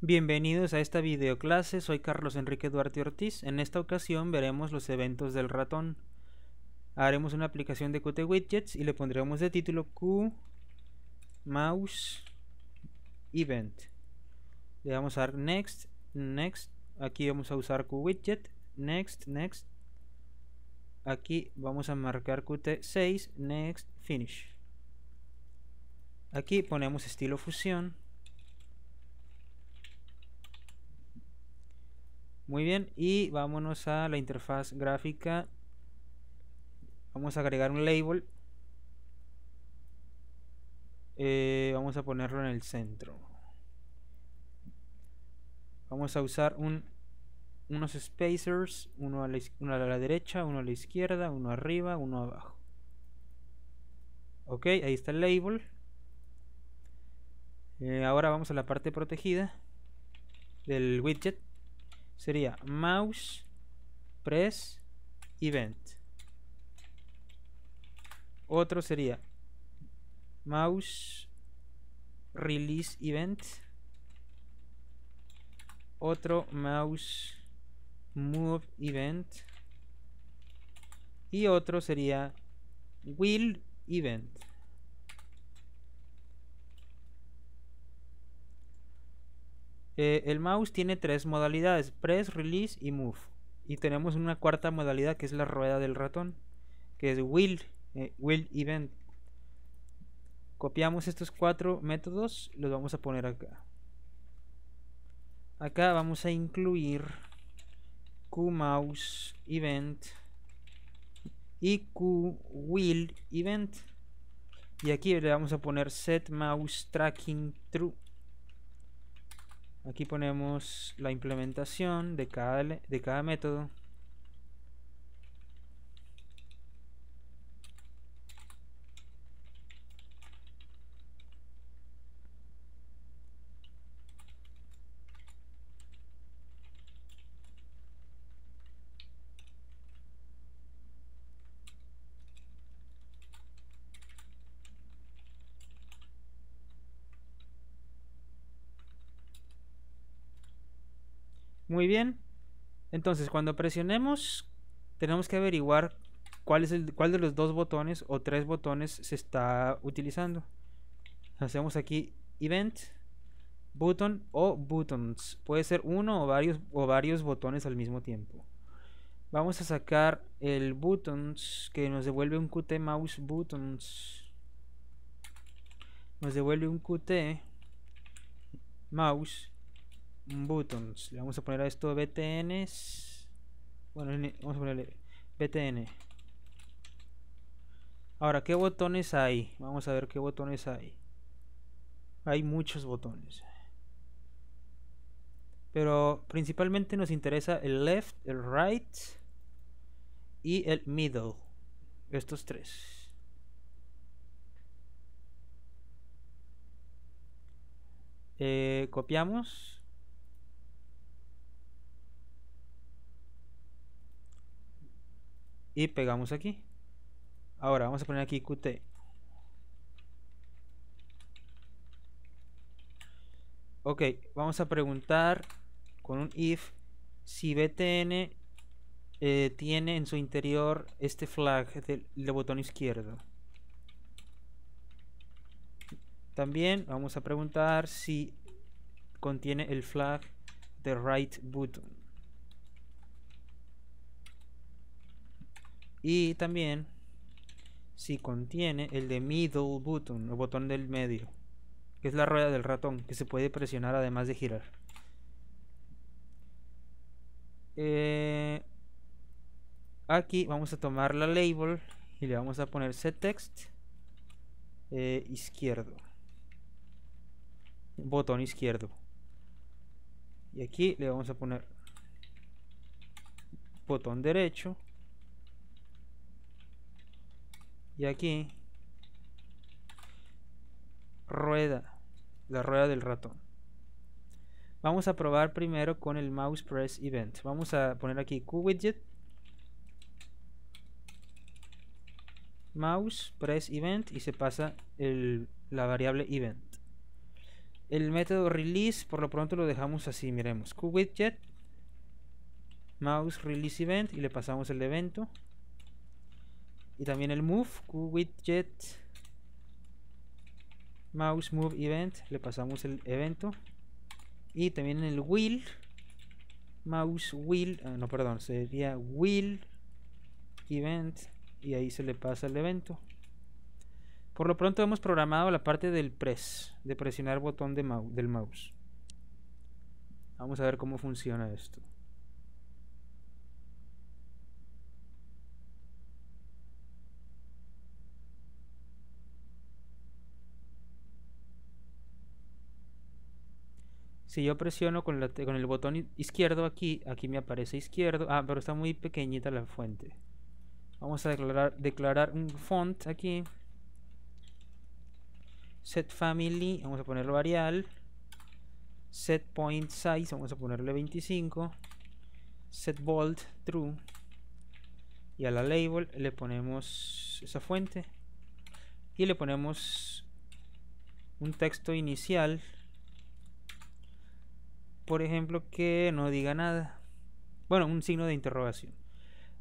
Bienvenidos a esta videoclase, soy Carlos Enrique Duarte Ortiz. En esta ocasión veremos los eventos del ratón. Haremos una aplicación de Qt Widgets y le pondremos de título Q Mouse Event. Le vamos a dar Next, Next. Aquí vamos a usar Q Widget, Next, Next. Aquí vamos a marcar Qt 6, Next, Finish. Aquí ponemos estilo fusión Muy bien, y vámonos a la interfaz gráfica. Vamos a agregar un label. Eh, vamos a ponerlo en el centro. Vamos a usar un, unos spacers, uno a, la, a la derecha, uno a la izquierda, uno arriba, uno abajo. Ok, ahí está el label. Eh, ahora vamos a la parte protegida del widget sería mouse press event. Otro sería mouse release event. Otro mouse move event. Y otro sería will event. Eh, el mouse tiene tres modalidades, press, release y move. Y tenemos una cuarta modalidad que es la rueda del ratón, que es wheel, eh, event. Copiamos estos cuatro métodos, los vamos a poner acá. Acá vamos a incluir QMouseEvent event y QWillEvent event. Y aquí le vamos a poner set mouse tracking true. Aquí ponemos la implementación de cada, de cada método. Muy bien. Entonces, cuando presionemos, tenemos que averiguar cuál, es el, cuál de los dos botones o tres botones se está utilizando. Hacemos aquí Event, Button o Buttons. Puede ser uno o varios, o varios botones al mismo tiempo. Vamos a sacar el Buttons que nos devuelve un Qt Mouse Buttons. Nos devuelve un Qt Mouse le vamos a poner a esto btns. Bueno, vamos a ponerle btn. Ahora, ¿qué botones hay? Vamos a ver qué botones hay. Hay muchos botones. Pero principalmente nos interesa el left, el right y el middle. Estos tres. Eh, copiamos y pegamos aquí ahora vamos a poner aquí qt ok vamos a preguntar con un if si btn eh, tiene en su interior este flag del, botón izquierdo también vamos a preguntar si contiene el flag de right button Y también si contiene el de middle button, el botón del medio, que es la rueda del ratón, que se puede presionar además de girar. Eh, aquí vamos a tomar la label y le vamos a poner set text eh, izquierdo. Botón izquierdo. Y aquí le vamos a poner botón derecho Y aquí rueda, la rueda del ratón. Vamos a probar primero con el mouse press event. Vamos a poner aquí QWidget. Mouse press event y se pasa la variable event. El método release por lo pronto lo dejamos así, miremos. QWidget mouse release event y le pasamos el evento. Y también el move, widget, mouse move event, le pasamos el evento. Y también el wheel, mouse wheel, ah, no perdón, sería wheel event y ahí se le pasa el evento. Por lo pronto hemos programado la parte del press, de presionar botón del mouse. Vamos a ver cómo funciona esto. si yo presiono con, el botón izquierdo aquí, aquí me aparece izquierdo. Ah, pero está muy pequeñita la fuente. Vamos a declarar, un font aquí. Set family, vamos a ponerlo varial. Set point size, vamos a ponerle 25. Set bold, true. Y a la label le ponemos esa fuente. Y le ponemos un texto inicial por ejemplo, que no diga nada. Bueno, un signo de interrogación.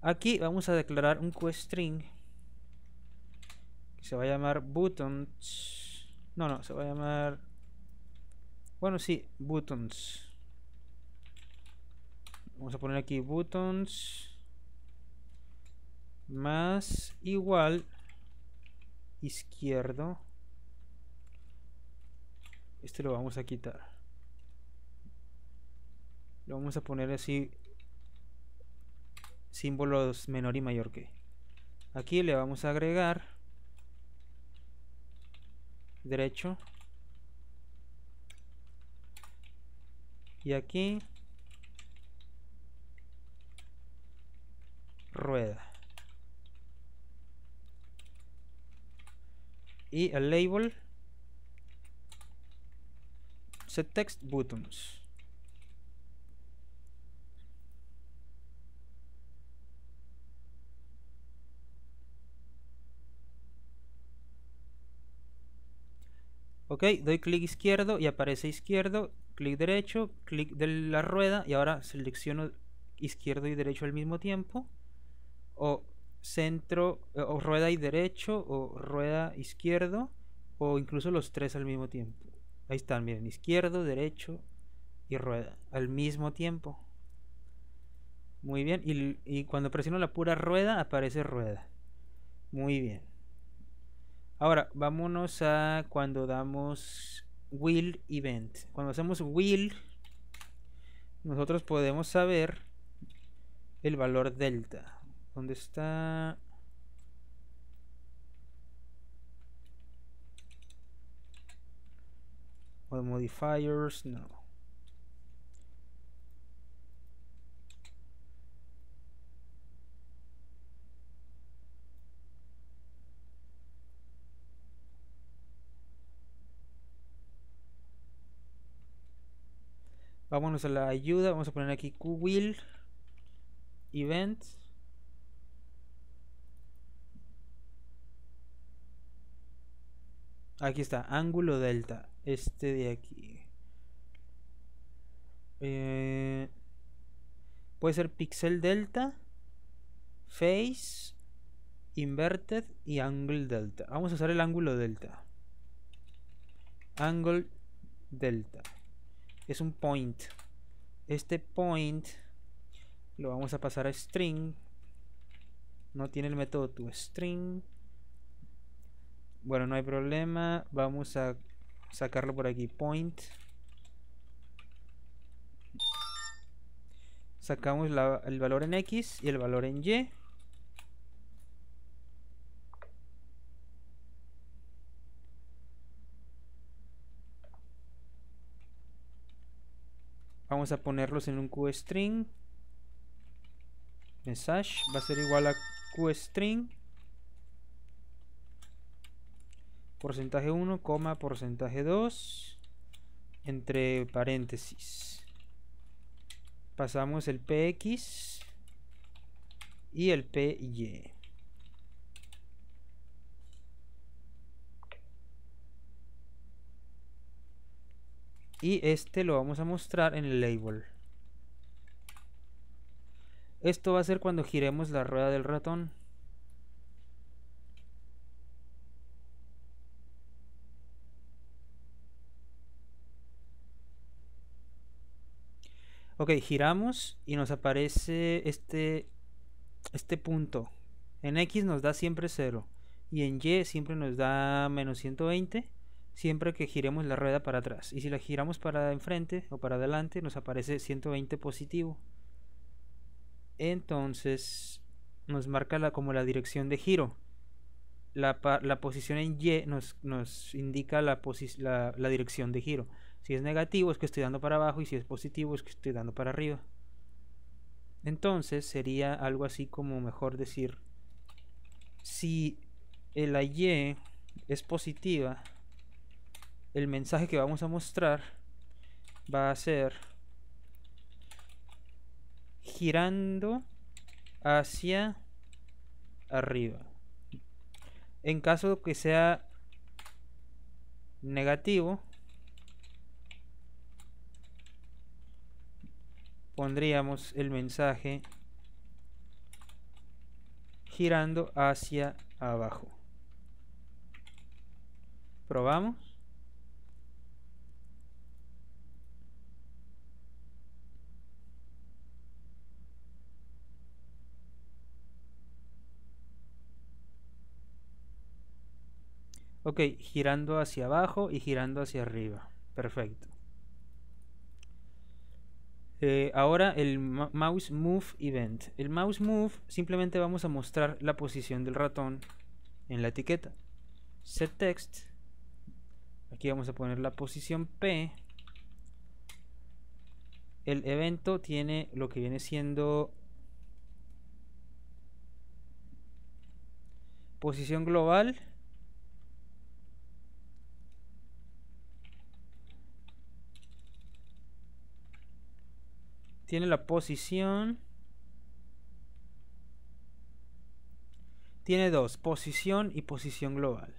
Aquí vamos a declarar un string que se va a llamar buttons. No, no, se va a llamar. Bueno, sí, buttons. Vamos a poner aquí buttons más igual izquierdo. Este lo vamos a quitar vamos a poner así símbolos menor y mayor que aquí le vamos a agregar derecho y aquí rueda y el label set text buttons Ok, doy clic izquierdo y aparece izquierdo, clic derecho, clic de la rueda y ahora selecciono izquierdo y derecho al mismo tiempo. O centro, eh, o rueda y derecho, o rueda izquierdo, o incluso los tres al mismo tiempo. Ahí están, miren, izquierdo, derecho y rueda al mismo tiempo. Muy bien, y, y cuando presiono la pura rueda aparece rueda. Muy bien. Ahora, vámonos a cuando damos will event. Cuando hacemos will, nosotros podemos saber el valor delta. ¿Dónde está? O modifiers, no. Vámonos a la ayuda. Vamos a poner aquí QWill Event Aquí está, ángulo delta. Este de aquí. Eh, puede ser pixel delta, face, inverted y angle delta. Vamos a usar el ángulo delta. Angle delta es un point. Este point lo vamos a pasar a string. No tiene el método toString, string. Bueno, no hay problema. Vamos a sacarlo por aquí. Point. Sacamos el valor en X y el valor en Y. vamos a ponerlos en un qstring message va a ser igual a qstring porcentaje 1, porcentaje 2 entre paréntesis pasamos el px y el py y este lo vamos a mostrar en el label esto va a ser cuando giremos la rueda del ratón ok giramos y nos aparece este este punto en X nos da siempre 0 y en Y siempre nos da menos 120 siempre que giremos la rueda para atrás. Y si la giramos para enfrente o para adelante, nos aparece 120 positivo. Entonces, nos marca la, como la dirección de giro. La, posición en Y nos, indica la, la, la dirección de giro. Si es negativo es que estoy dando para abajo y si es positivo es que estoy dando para arriba. Entonces sería algo así como mejor decir, si la Y es positiva, el mensaje que vamos a mostrar va a ser girando hacia arriba. En caso que sea negativo, pondríamos el mensaje girando hacia abajo. Probamos. Ok, girando hacia abajo y girando hacia arriba. Perfecto. Eh, ahora el mouse move event. El mouse move simplemente vamos a mostrar la posición del ratón en la etiqueta. Set text. Aquí vamos a poner la posición P. El evento tiene lo que viene siendo posición global Tiene la posición. Tiene dos, posición y posición global.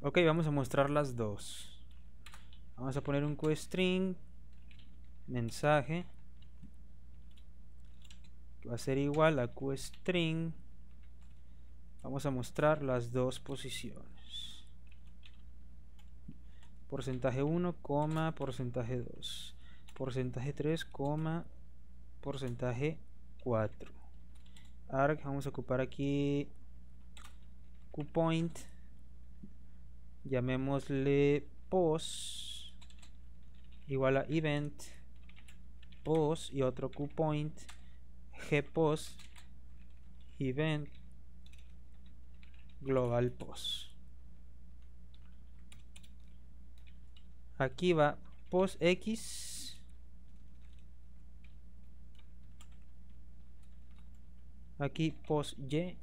Ok, vamos a mostrar las dos. Vamos a poner un QString mensaje va a ser igual a QString. Vamos a mostrar las dos posiciones porcentaje 1, porcentaje 2, porcentaje 3, porcentaje 4. Arg, vamos a ocupar aquí QPoint, llamémosle POS igual a event post y otro QPoint GPOS event global POS. Aquí va post x. Aquí post y.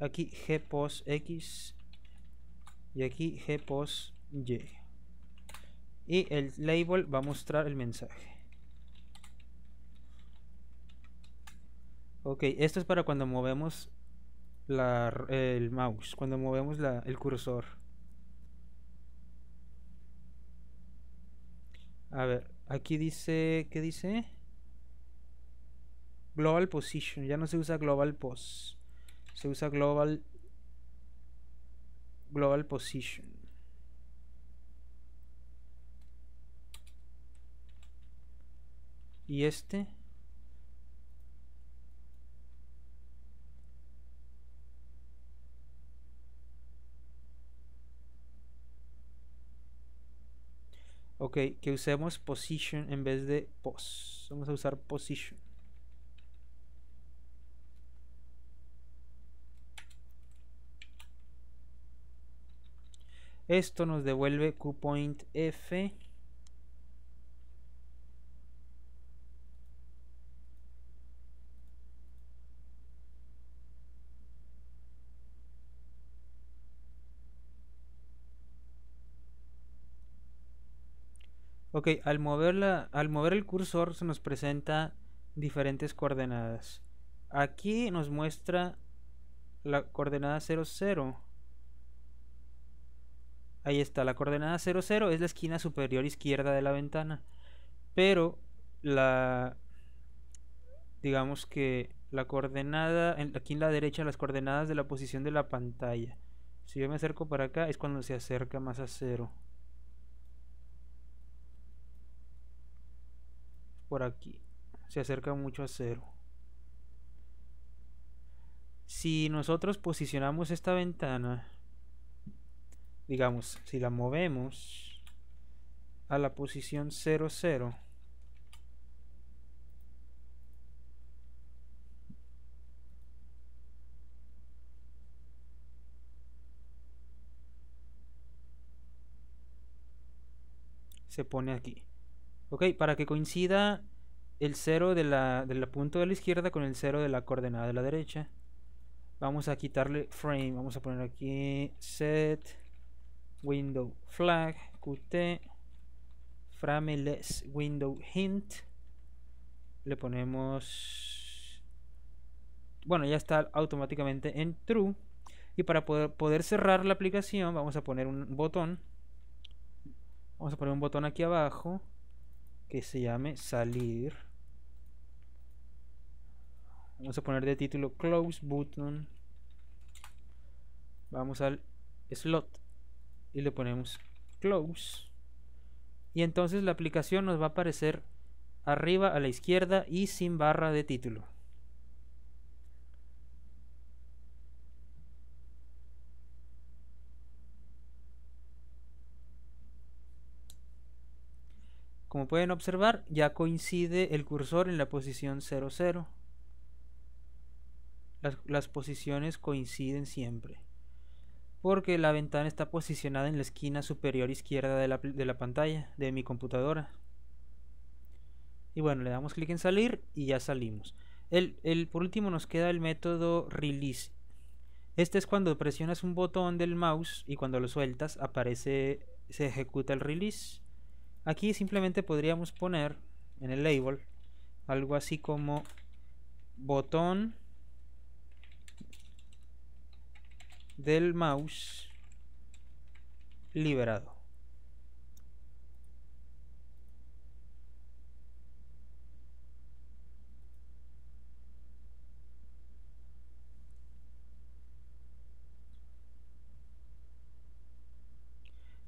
Aquí g post x. Y aquí g post y. Y el label va a mostrar el mensaje. Ok, esto es para cuando movemos la, el mouse, cuando movemos el cursor. A ver, aquí dice, ¿qué dice? Global Position, ya no se usa Global Pos, se usa Global Global Position. ¿Y este? Ok, que usemos position en vez de pos. Vamos a usar position. Esto nos devuelve QPoint F. Ok, al, al mover el cursor se nos presenta diferentes coordenadas. Aquí nos muestra la coordenada 00. Ahí está, la coordenada 00 es la esquina superior izquierda de la ventana. Pero la digamos que la coordenada aquí en la derecha las coordenadas de la posición de la pantalla. Si yo me acerco para acá es cuando se acerca más a 0 por aquí. Se acerca mucho a cero. Si nosotros posicionamos esta ventana, digamos, si la movemos a la posición cero se pone aquí. Ok, para que coincida el cero de la, del punto de la izquierda con el cero de la coordenada de la derecha. Vamos a quitarle frame. Vamos a poner aquí set window flag qt frameless window hint. Le ponemos... Bueno, ya está automáticamente en true. Y para poder, poder cerrar la aplicación vamos a poner un botón. Vamos a poner un botón aquí abajo que se llame salir. Vamos a poner de título close button. Vamos al slot y le ponemos close. Y entonces la aplicación nos va a aparecer arriba a la izquierda y sin barra de título. Como pueden observar, ya coincide el cursor en la posición 00. Las, posiciones coinciden siempre. Porque la ventana está posicionada en la esquina superior izquierda de la, pantalla de mi computadora. Y bueno, le damos clic en salir y ya salimos. el, por último nos queda el método release. Este es cuando presionas un botón del mouse y cuando lo sueltas aparece, se ejecuta el release. Aquí simplemente podríamos poner en el label algo así como botón del mouse liberado.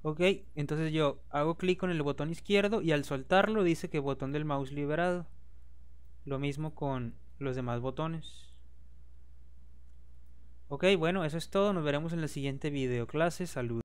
Ok, entonces yo hago clic con el botón izquierdo y al soltarlo dice que botón del mouse liberado. Lo mismo con los demás botones. Ok, bueno, eso es todo. Nos veremos en la siguiente video. Clase, saludos.